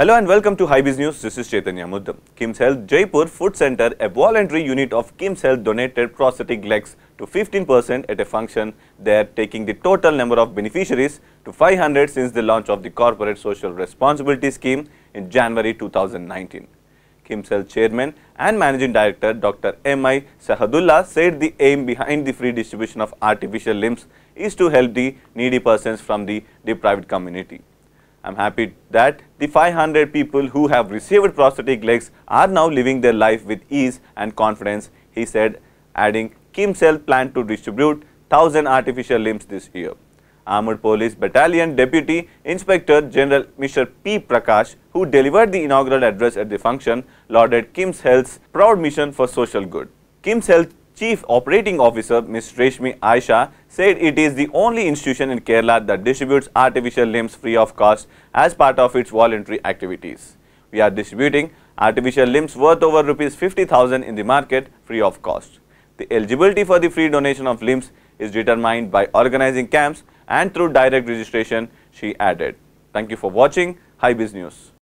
Hello and welcome to High Biz News. This is Chaitanya Muddam. Kim's Health Jaipur Food Center, a voluntary unit of Kim's Health donated prosthetic legs to 15% at a function there, taking the total number of beneficiaries to 500 since the launch of the Corporate Social Responsibility Scheme in January 2019. Kim's Health Chairman and Managing Director Dr. M.I. Sahadullah said the aim behind the free distribution of artificial limbs is to help the needy persons from the deprived community. I am happy that the 500 people who have received prosthetic legs are now living their life with ease and confidence, he said, adding, Kim Cell planned to distribute 1000 artificial limbs this year. Armored Police Battalion Deputy Inspector General Mr. P. Prakash, who delivered the inaugural address at the function, lauded Kim's Health's proud mission for social good. Kim's Health Chief Operating Officer Ms. Reshmi Aisha said it is the only institution in Kerala that distributes artificial limbs free of cost as part of its voluntary activities. We are distributing artificial limbs worth over rupees 50,000 in the market free of cost. The eligibility for the free donation of limbs is determined by organizing camps and through direct registration, she added. Thank you for watching. Hi Biz News.